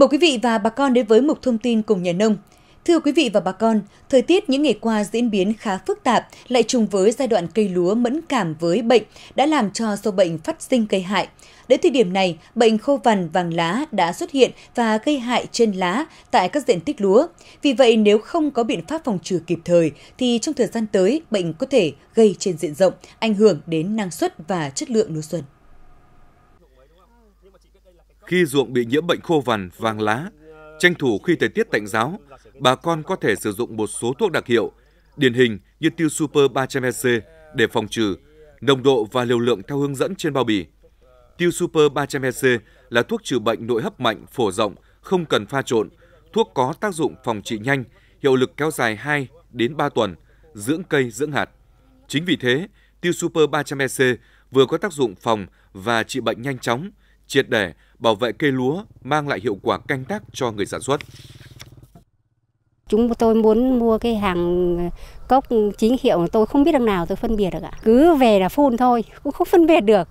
Mời quý vị và bà con đến với mục thông tin cùng nhà nông. Thưa quý vị và bà con, thời tiết những ngày qua diễn biến khá phức tạp, lại trùng với giai đoạn cây lúa mẫn cảm với bệnh đã làm cho sâu bệnh phát sinh gây hại. Đến thời điểm này, bệnh khô vằn vàng lá đã xuất hiện và gây hại trên lá tại các diện tích lúa. Vì vậy, nếu không có biện pháp phòng trừ kịp thời, thì trong thời gian tới, bệnh có thể gây trên diện rộng, ảnh hưởng đến năng suất và chất lượng lúa xuân. Khi ruộng bị nhiễm bệnh khô vằn, vàng lá, tranh thủ khi thời tiết tạnh giáo, bà con có thể sử dụng một số thuốc đặc hiệu, điển hình như tiêu super 300 EC để phòng trừ, nồng độ và liều lượng theo hướng dẫn trên bao bì. Tiêu super 300 EC là thuốc trừ bệnh nội hấp mạnh, phổ rộng, không cần pha trộn, thuốc có tác dụng phòng trị nhanh, hiệu lực kéo dài 2 đến 3 tuần, dưỡng cây, dưỡng hạt. Chính vì thế, tiêu super 300 EC vừa có tác dụng phòng và trị bệnh nhanh chóng, triệt để bảo vệ cây lúa, mang lại hiệu quả canh tác cho người sản xuất. Chúng tôi muốn mua cái hàng cốc chính hiệu tôi không biết đằng nào tôi phân biệt được ạ. Cứ về là phun thôi, cũng không phân biệt được.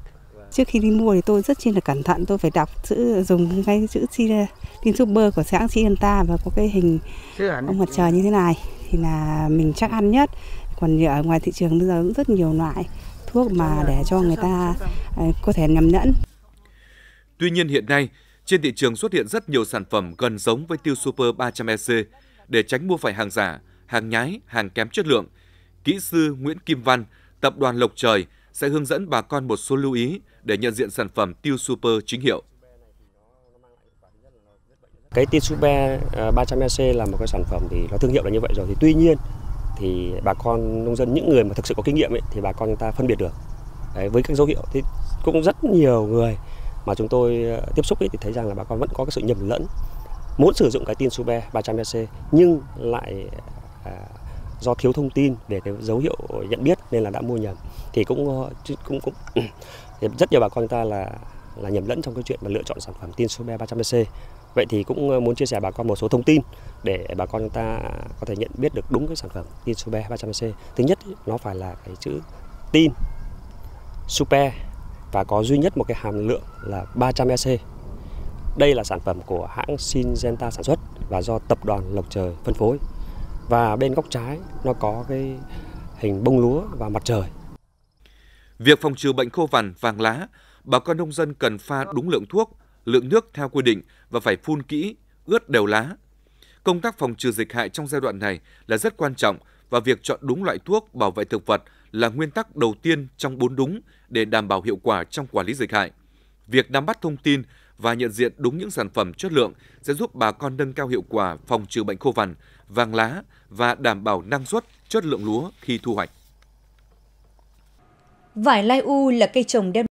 Trước khi đi mua thì tôi rất chi là cẩn thận, tôi phải đọc chữ dùng cái chữ tin super của xã ta và có cái hình ông mặt trời như thế này thì là mình chắc ăn nhất. Còn ở ngoài thị trường bây giờ cũng rất nhiều loại thuốc mà để cho người ta ờ, có thể nhầm lẫn. Tuy nhiên hiện nay, trên thị trường xuất hiện rất nhiều sản phẩm gần giống với tiêu Super 300EC. Để tránh mua phải hàng giả, hàng nhái, hàng kém chất lượng, kỹ sư Nguyễn Kim Văn, tập đoàn Lộc Trời sẽ hướng dẫn bà con một số lưu ý để nhận diện sản phẩm tiêu Super chính hiệu. Cái tiêu Super 300EC à, là một cái sản phẩm thì nó thương hiệu là như vậy rồi thì tuy nhiên thì bà con nông dân những người mà thực sự có kinh nghiệm ấy, thì bà con người ta phân biệt được Đấy, với các dấu hiệu thì cũng rất nhiều người mà chúng tôi ờ, tiếp xúc thì thấy rằng là bà con vẫn có cái sự nhầm lẫn muốn sử dụng cái tin Super 300 EC nhưng lại à, do thiếu thông tin về cái dấu hiệu nhận biết nên là đã mua nhầm thì cũng ờ, cũng cũng thì rất nhiều bà con ta là là nhầm lẫn trong cái chuyện mà lựa chọn sản phẩm tin Super 300 EC vậy thì cũng muốn chia sẻ bà con một số thông tin để bà con ta có thể nhận biết được đúng cái sản phẩm tin Super 300 EC thứ nhất nó phải là cái chữ tin Super và có duy nhất một cái hàm lượng là 300 EC. Đây là sản phẩm của hãng Syngenta sản xuất và do tập đoàn Lộc Trời phân phối. Và bên góc trái nó có cái hình bông lúa và mặt trời. Việc phòng trừ bệnh khô vằn, vàng lá, bà con nông dân cần pha đúng lượng thuốc, lượng nước theo quy định và phải phun kỹ, ướt đều lá. Công tác phòng trừ dịch hại trong giai đoạn này là rất quan trọng và việc chọn đúng loại thuốc bảo vệ thực vật là nguyên tắc đầu tiên trong bốn đúng để đảm bảo hiệu quả trong quản lý dịch hại. Việc nắm bắt thông tin và nhận diện đúng những sản phẩm chất lượng sẽ giúp bà con nâng cao hiệu quả phòng trừ bệnh khô vằn, vàng lá và đảm bảo năng suất, chất lượng lúa khi thu hoạch. Vải lai u là cây trồng đem